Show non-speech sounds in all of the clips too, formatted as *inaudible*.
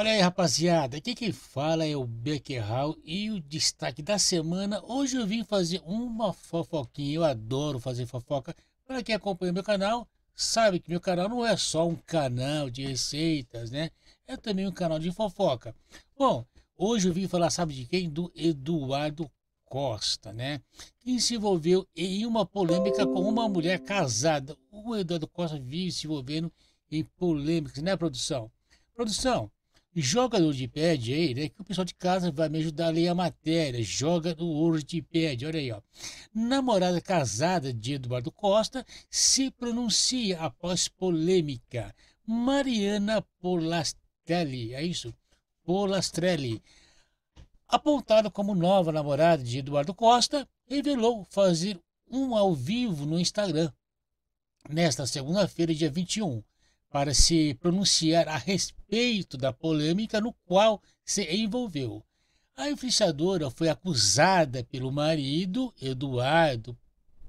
Olha aí, rapaziada, aqui quem fala é o Beckerhal e o destaque da semana. Hoje eu vim fazer uma fofoquinha, eu adoro fazer fofoca. Para quem acompanha meu canal, sabe que meu canal não é só um canal de receitas, né? É também um canal de fofoca. Bom, hoje eu vim falar, sabe de quem? Do Eduardo Costa, né? Que se envolveu em uma polêmica com uma mulher casada. O Eduardo Costa vive se envolvendo em polêmicas, né, produção? Produção, Joga no Wordpad aí, né? Que o pessoal de casa vai me ajudar a ler a matéria. Joga no Wordpad, olha aí, ó. Namorada casada de Eduardo Costa se pronuncia após polêmica. Mariana Polastrelli, é isso? Polastrelli. Apontada como nova namorada de Eduardo Costa, revelou fazer um ao vivo no Instagram. Nesta segunda-feira, dia 21, para se pronunciar a respeito da polêmica no qual se envolveu. A influenciadora foi acusada pelo marido, Eduardo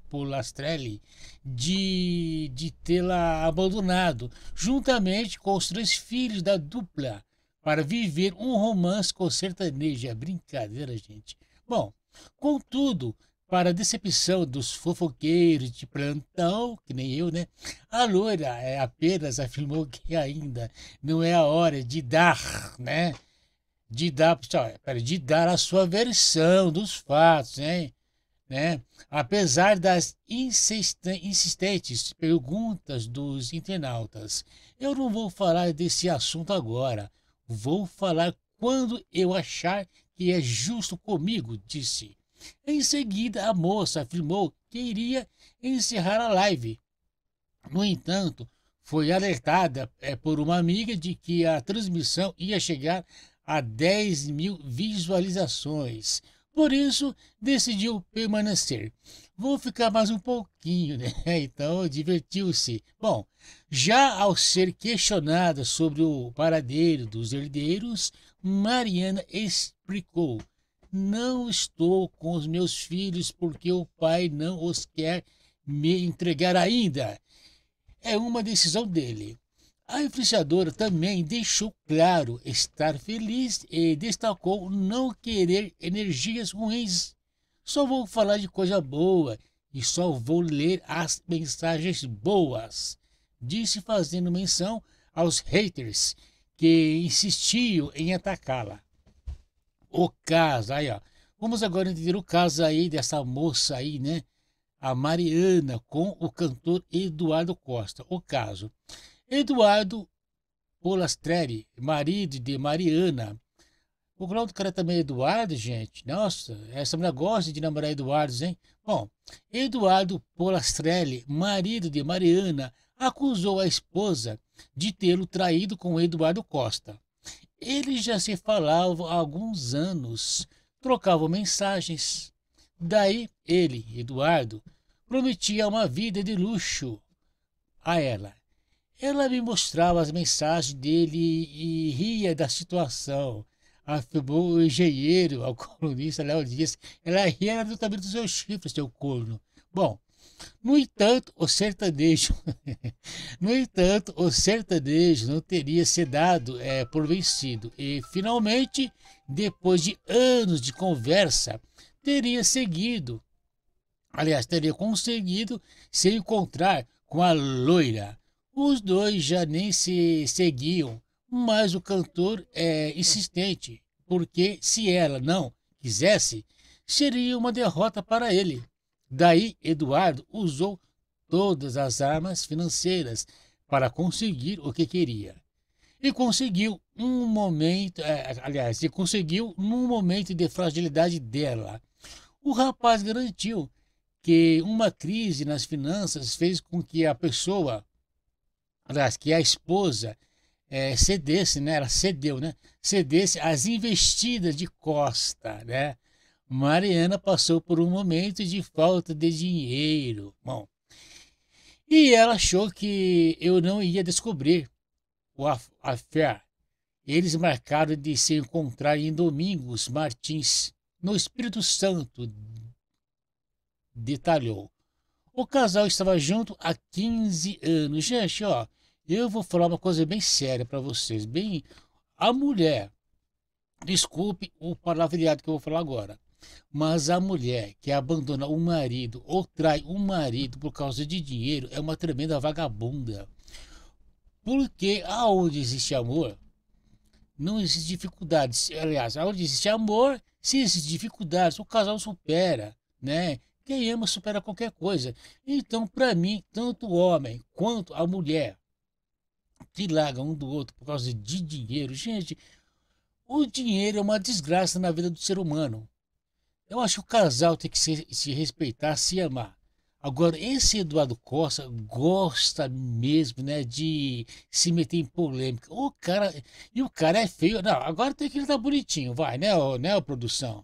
Polastrelli, de, de tê-la abandonado, juntamente com os três filhos da dupla, para viver um romance com sertaneja. Brincadeira, gente. Bom, contudo, para decepção dos fofoqueiros de plantão, que nem eu, né? A loira é, apenas afirmou que ainda não é a hora de dar, né? De dar, de dar a sua versão dos fatos, hein? né? Apesar das insistentes perguntas dos internautas, eu não vou falar desse assunto agora. Vou falar quando eu achar que é justo comigo, disse em seguida, a moça afirmou que iria encerrar a live. No entanto, foi alertada eh, por uma amiga de que a transmissão ia chegar a 10 mil visualizações. Por isso, decidiu permanecer. Vou ficar mais um pouquinho, né? *laughs* Então, divertiu-se. Bom, já ao ser questionada sobre o paradeiro dos herdeiros, Mariana explicou não estou com os meus filhos porque o pai não os quer me entregar ainda. É uma decisão dele. A influenciadora também deixou claro estar feliz e destacou não querer energias ruins. Só vou falar de coisa boa e só vou ler as mensagens boas, disse fazendo menção aos haters que insistiam em atacá-la o caso. Aí, ó. Vamos agora entender o caso aí dessa moça aí, né? A Mariana com o cantor Eduardo Costa. O caso. Eduardo Polastrelli, marido de Mariana. O Glauco cara também é Eduardo, gente. Nossa, essa mulher gosta de namorar Eduardo, hein? Bom, Eduardo Polastrelli, marido de Mariana, acusou a esposa de tê-lo traído com Eduardo Costa. Eles já se falavam há alguns anos, trocavam mensagens. Daí ele, Eduardo, prometia uma vida de luxo a ela. Ela me mostrava as mensagens dele e ria da situação. Afirmou o engenheiro, *laughs* o colunista Léo Dias. Ela ria do tamanho dos seus chifres, seu corno. Bom, no entanto, o sertanejo, *laughs* no entanto, o sertanejo não teria se dado é, por vencido e, finalmente, depois de anos de conversa, teria seguido, aliás, teria conseguido se encontrar com a loira. Os dois já nem se seguiam, mas o cantor é insistente, porque se ela não quisesse, seria uma derrota para ele. Daí, Eduardo usou todas as armas financeiras para conseguir o que queria. E conseguiu um momento, é, aliás, e conseguiu num momento de fragilidade dela. O rapaz garantiu que uma crise nas finanças fez com que a pessoa, aliás, que a esposa é, cedesse, né? Ela cedeu, né? Cedesse às investidas de Costa, né? Mariana passou por um momento de falta de dinheiro. Bom, e ela achou que eu não ia descobrir o fé. Eles marcaram de se encontrar em Domingos Martins, no Espírito Santo, detalhou. O casal estava junto há 15 anos. Gente, ó, eu vou falar uma coisa bem séria para vocês. Bem, a mulher, desculpe o palavreado que eu vou falar agora. Mas a mulher que abandona o marido ou trai o marido por causa de dinheiro é uma tremenda vagabunda. Porque aonde existe amor, não existe dificuldades. Aliás, aonde existe amor, se existem dificuldades, o casal supera, né? Quem ama supera qualquer coisa. Então, para mim, tanto o homem quanto a mulher que larga um do outro por causa de dinheiro, gente, o dinheiro é uma desgraça na vida do ser humano. Eu acho que o casal tem que se, se respeitar, se amar. Agora, esse Eduardo Costa gosta mesmo, né, de se meter em polêmica. O cara, e o cara é feio. Não, agora tem que ele tá bonitinho, vai, né, né, produção?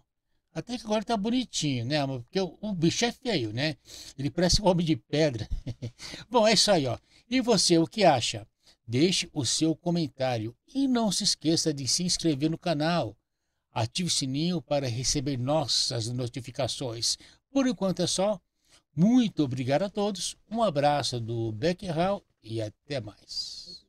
Até que agora tá bonitinho, né, porque o, o bicho é feio, né? Ele parece um homem de pedra. *laughs* Bom, é isso aí, ó. E você, o que acha? Deixe o seu comentário e não se esqueça de se inscrever no canal ative o sininho para receber nossas notificações. Por enquanto é só. Muito obrigado a todos, um abraço do Becker Hall e até mais.